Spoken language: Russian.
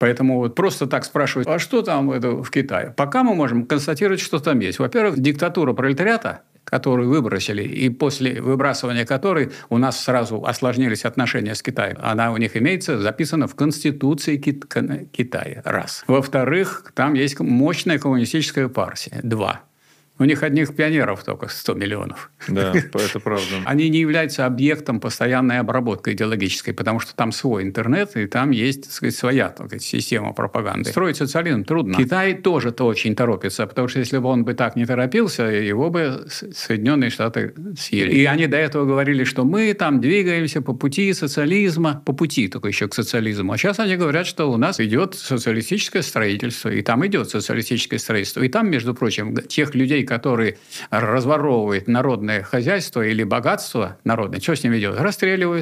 Поэтому вот просто так спрашивать, а что там это в Китае? Пока мы можем констатировать, что там есть. Во-первых, диктатура пролетариата, которую выбросили, и после выбрасывания которой у нас сразу осложнились отношения с Китаем. Она у них имеется, записана в Конституции Кит- Китая. Раз. Во-вторых, там есть мощная коммунистическая партия. Два. У них одних пионеров только 100 миллионов. Да, это правда. Они не являются объектом постоянной обработки идеологической, потому что там свой интернет, и там есть так сказать, своя так сказать, система пропаганды. Строить социализм трудно. Китай тоже-то очень торопится, потому что если бы он бы так не торопился, его бы Соединенные Штаты съели. И они до этого говорили, что мы там двигаемся по пути социализма, по пути только еще к социализму. А сейчас они говорят, что у нас идет социалистическое строительство, и там идет социалистическое строительство. И там, между прочим, тех людей, который разворовывает народное хозяйство или богатство народное, что с ним идет? Расстреливают.